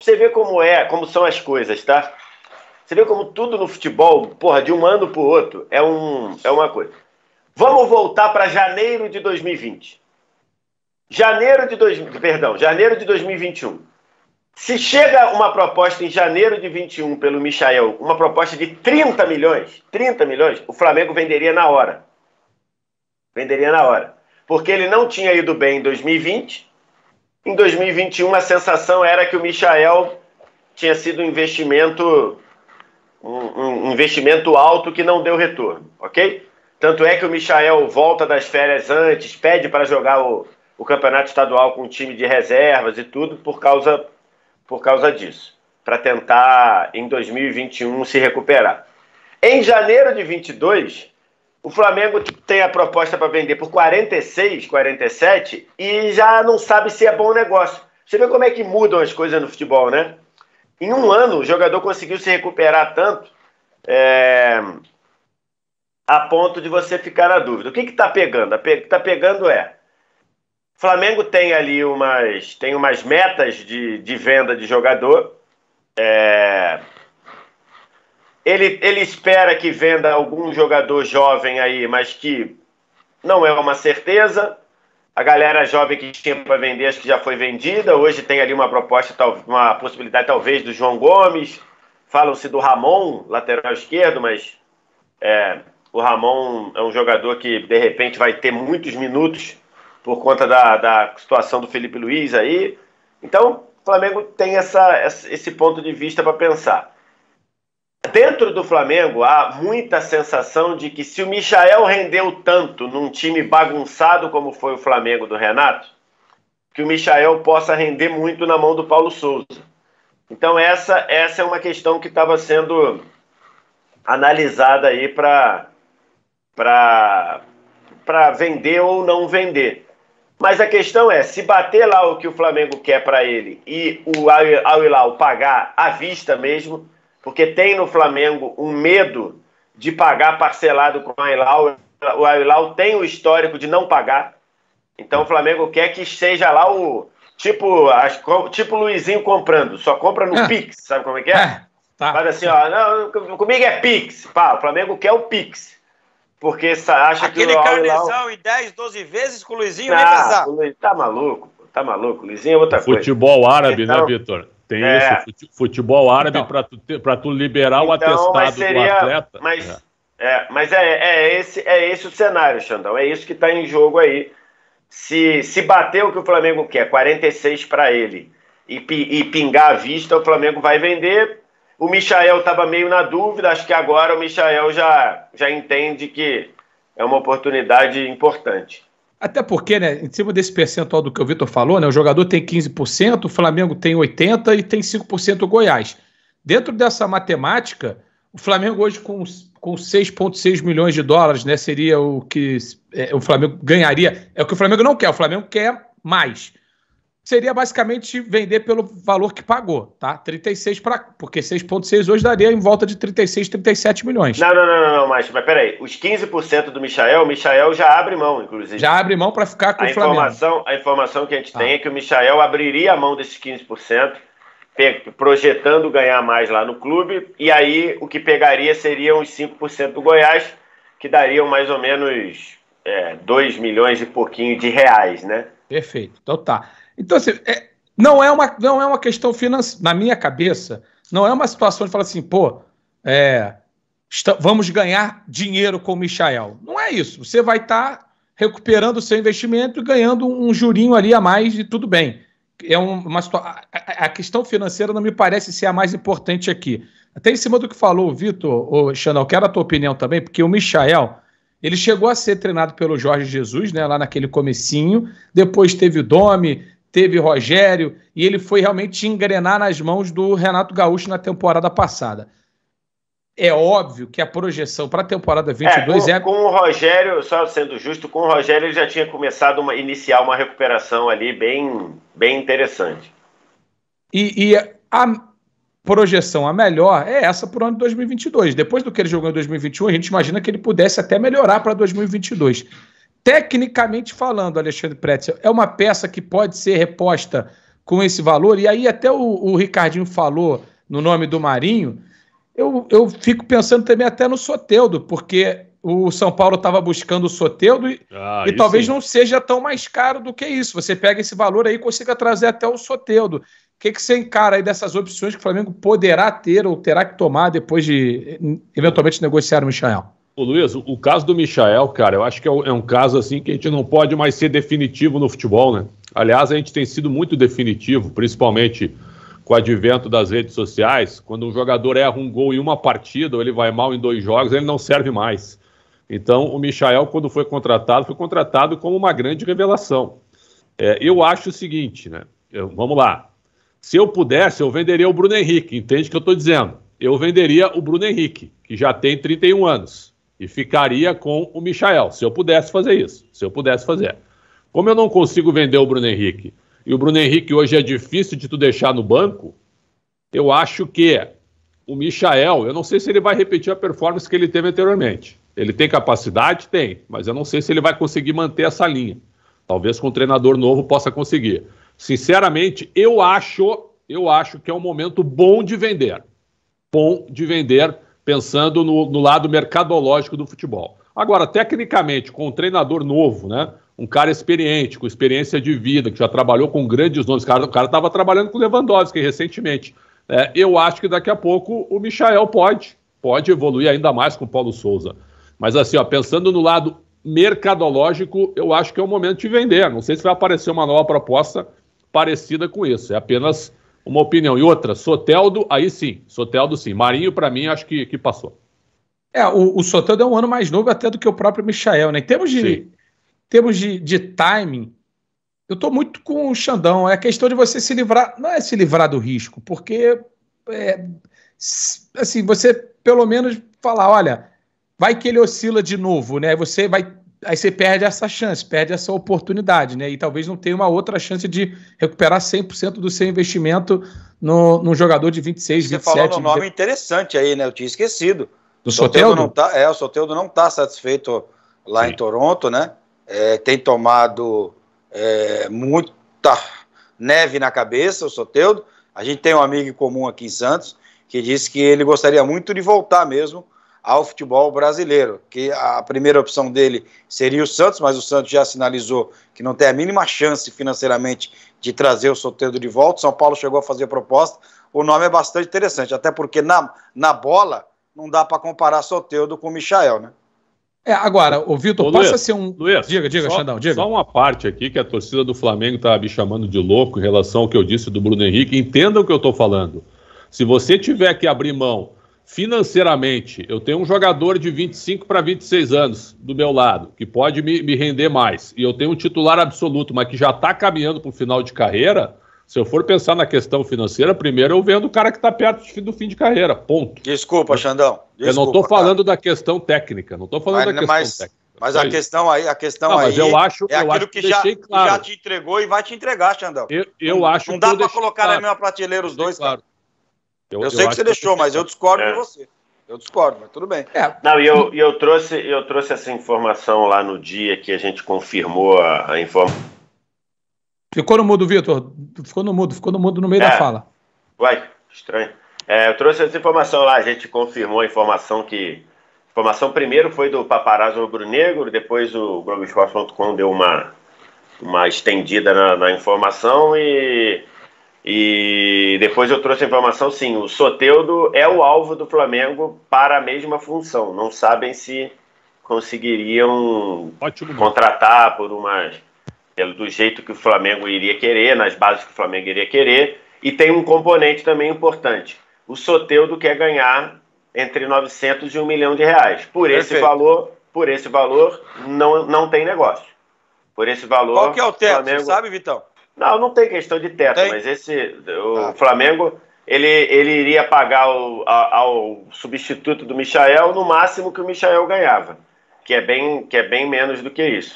você vê como é, como são as coisas, tá? Você vê como tudo no futebol, porra, de um ano para o outro, é, um, é uma coisa. Vamos voltar para janeiro de 2020. Janeiro de dois, perdão, janeiro de 2021. Se chega uma proposta em janeiro de 21 pelo Michael, uma proposta de 30 milhões, 30 milhões, o Flamengo venderia na hora. Venderia na hora. Porque ele não tinha ido bem em 2020, em 2021, a sensação era que o Michael tinha sido um investimento, um, um investimento alto que não deu retorno, ok? Tanto é que o Michael volta das férias antes, pede para jogar o, o campeonato estadual com o time de reservas e tudo por causa, por causa disso, para tentar em 2021 se recuperar. Em janeiro de 22, o Flamengo tem a proposta para vender por 46, 47 e já não sabe se é bom negócio. Você vê como é que mudam as coisas no futebol, né? Em um ano, o jogador conseguiu se recuperar tanto é, a ponto de você ficar na dúvida. O que está pegando? O que está pegando é. Flamengo tem ali umas, tem umas metas de, de venda de jogador. É, ele, ele espera que venda algum jogador jovem aí, mas que não é uma certeza. A galera jovem que tinha para vender, acho que já foi vendida. Hoje tem ali uma proposta, uma possibilidade talvez do João Gomes. Falam-se do Ramon, lateral esquerdo, mas é, o Ramon é um jogador que de repente vai ter muitos minutos por conta da, da situação do Felipe Luiz aí. Então, o Flamengo tem essa, esse ponto de vista para pensar. Dentro do Flamengo há muita sensação de que se o Michael rendeu tanto num time bagunçado como foi o Flamengo do Renato, que o Michael possa render muito na mão do Paulo Souza. Então essa essa é uma questão que estava sendo analisada aí para para para vender ou não vender. Mas a questão é, se bater lá o que o Flamengo quer para ele e o Al Hilal pagar à vista mesmo, porque tem no Flamengo um medo de pagar parcelado com o Ailau. O Ailau tem o histórico de não pagar. Então o Flamengo quer que seja lá o tipo, as, tipo Luizinho comprando, só compra no é. Pix, sabe como é que é? é tá. Faz assim, ó, não, comigo é Pix. Pá, o Flamengo quer o Pix. Porque acha Aquele que o Aquele carnezão em 10, 12 vezes com o Luizinho ah, nem Tá maluco, tá maluco, Luizinho é outra Futebol coisa. Futebol árabe, então, né, Vitor? Tem é. isso, futebol árabe então, para tu, tu liberar então, o atestado seria, do atleta. Mas é, é mas é, é, esse, é esse o cenário, Xandão. É isso que está em jogo aí. Se, se bater o que o Flamengo quer, 46 para ele, e, e pingar a vista, o Flamengo vai vender. O Michael estava meio na dúvida, acho que agora o Michael já, já entende que é uma oportunidade importante. Até porque, né, em cima desse percentual do que o Vitor falou, né, o jogador tem 15%, o Flamengo tem 80% e tem 5% o Goiás. Dentro dessa matemática, o Flamengo hoje com, com 6,6 milhões de dólares, né, seria o que é, o Flamengo ganharia. É o que o Flamengo não quer, o Flamengo quer mais seria basicamente vender pelo valor que pagou, tá? 36 para. Porque 6,6 hoje daria em volta de 36, 37 milhões. Não, não, não, não, não mas, mas peraí. Os 15% do Michael, o Michael já abre mão, inclusive. Já abre mão para ficar com a o Flamengo. Informação, a informação que a gente tá. tem é que o Michael abriria a mão desses 15%. Projetando ganhar mais lá no clube, e aí o que pegaria seriam os 5% do Goiás, que dariam mais ou menos é, 2 milhões e pouquinho de reais, né? Perfeito. Então tá. Então, assim, é, não, é uma, não é uma questão financeira. Na minha cabeça, não é uma situação de falar assim, pô, é, vamos ganhar dinheiro com o Michael. Não é isso. Você vai estar tá recuperando o seu investimento e ganhando um jurinho ali a mais e tudo bem. É uma a, a questão financeira não me parece ser a mais importante aqui. Até em cima do que falou o Vitor, o Chanel, quero a tua opinião também, porque o Michael ele chegou a ser treinado pelo Jorge Jesus, né, lá naquele comecinho. Depois teve o Domi, teve Rogério, e ele foi realmente engrenar nas mãos do Renato Gaúcho na temporada passada. É óbvio que a projeção para a temporada 22 é, com, é. Com o Rogério, só sendo justo, com o Rogério ele já tinha começado a iniciar uma recuperação ali bem, bem interessante. E, e a, projeção a melhor é essa para o ano de 2022. Depois do que ele jogou em 2021, a gente imagina que ele pudesse até melhorar para 2022. Tecnicamente falando, Alexandre Pretzel, é uma peça que pode ser reposta com esse valor. E aí, até o, o Ricardinho falou no nome do Marinho. Eu, eu fico pensando também até no Soteldo, porque o São Paulo estava buscando o Soteldo e, ah, e talvez sim. não seja tão mais caro do que isso. Você pega esse valor aí e consiga trazer até o Soteldo. O que, que você encara aí dessas opções que o Flamengo poderá ter ou terá que tomar depois de eventualmente negociar o Michael? Ô Luiz, o caso do Michael, cara, eu acho que é, é um, caso assim que a gente não pode mais ser definitivo no futebol, né? Aliás, a gente tem sido muito definitivo, principalmente com o advento das redes sociais. Quando um jogador erra um gol em uma partida, ou ele vai mal em dois jogos, ele não serve mais. Então, o Michael, quando foi contratado, foi contratado como uma grande revelação. É, eu acho o seguinte, né? Eu, vamos lá. Se eu pudesse, eu venderia o Bruno Henrique, entende o que eu estou dizendo? Eu venderia o Bruno Henrique, que já tem 31 anos, e ficaria com o Michael, se eu pudesse fazer isso, se eu pudesse fazer. Como eu não consigo vender o Bruno Henrique, e o Bruno Henrique hoje é difícil de tu deixar no banco, eu acho que o Michael, eu não sei se ele vai repetir a performance que ele teve anteriormente. Ele tem capacidade? Tem, mas eu não sei se ele vai conseguir manter essa linha. Talvez com um treinador novo possa conseguir. Sinceramente, eu acho, eu acho que é um momento bom de vender. Bom de vender, pensando no, no lado mercadológico do futebol. Agora, tecnicamente, com um treinador novo, né? Um cara experiente, com experiência de vida, que já trabalhou com grandes nomes. O cara estava trabalhando com Lewandowski recentemente. É, eu acho que daqui a pouco o Michael pode, pode evoluir ainda mais com o Paulo Souza. Mas assim, ó, pensando no lado mercadológico, eu acho que é o momento de vender. Não sei se vai aparecer uma nova proposta, parecida com isso. É apenas uma opinião. E outra, Soteldo, aí sim. Soteldo, sim. Marinho, para mim, acho que, que passou. É, o, o Soteldo é um ano mais novo até do que o próprio Michael, né? Em termos de, termos de, de timing, eu estou muito com o Xandão. É questão de você se livrar. Não é se livrar do risco, porque. É, assim, você pelo menos falar: olha, vai que ele oscila de novo, né? Você vai aí você perde essa chance, perde essa oportunidade, né? E talvez não tenha uma outra chance de recuperar 100% do seu investimento no, num jogador de 26, você 27... Você falou um nome 20... interessante aí, né? Eu tinha esquecido. Do Soteldo não tá, é, o Soteldo não está satisfeito lá Sim. em Toronto, né? É, tem tomado é, muita neve na cabeça, o Soteldo. A gente tem um amigo em comum aqui em Santos que disse que ele gostaria muito de voltar mesmo ao futebol brasileiro, que a primeira opção dele seria o Santos, mas o Santos já sinalizou que não tem a mínima chance financeiramente de trazer o Soteldo de volta. São Paulo chegou a fazer a proposta. O nome é bastante interessante, até porque na, na bola não dá para comparar Soteldo com o Michael, né? É, agora, o Vitor, passa a ser um. Luiz, diga, diga, só, Xandão, diga. Só uma parte aqui que a torcida do Flamengo tá me chamando de louco em relação ao que eu disse do Bruno Henrique. Entenda o que eu estou falando. Se você tiver que abrir mão financeiramente, eu tenho um jogador de 25 para 26 anos do meu lado, que pode me, me, render mais, e eu tenho um titular absoluto, mas que já está caminhando para o final de carreira, se eu for pensar na questão financeira, primeiro eu vendo o cara que está perto do fim de carreira, ponto. Desculpa, Xandão. Desculpa, eu não estou falando cara. da questão técnica, não estou falando mas, da questão mas, técnica. Mas a questão aí, a questão não, aí eu acho, é eu aquilo acho que, que já, claro. já te entregou e vai te entregar, Xandão. Eu, eu não, acho não dá para colocar claro. na mesma prateleira os dois, claro. cara. Eu, eu sei eu que você deixou, que... mas eu discordo é. de você. Eu discordo, mas tudo bem. É. Não, e eu, eu, trouxe, eu trouxe essa informação lá no dia que a gente confirmou a, a informação. Ficou no mudo, Vitor. Ficou no mudo, ficou no mudo no meio é. da fala. Uai, estranho. É, eu trouxe essa informação lá, a gente confirmou a informação que. A informação primeiro foi do paparazzo rubro-negro, depois o Globoesporte.com deu uma, uma estendida na, na informação e e depois eu trouxe a informação, sim, o Soteudo é o alvo do Flamengo para a mesma função. Não sabem se conseguiriam Ótimo. contratar por uma pelo do jeito que o Flamengo iria querer, nas bases que o Flamengo iria querer. E tem um componente também importante. O Soteudo quer ganhar entre 900 e 1 milhão de reais. Por Perfeito. esse valor, por esse valor não, não tem negócio. Por esse valor, Qual que é o teto? Flamengo... Você sabe, Vitão? Não, não tem questão de teto, tem. mas esse o ah. Tá. Flamengo ele, ele iria pagar o, ao substituto do Michael no máximo que o Michael ganhava, que é bem que é bem menos do que isso.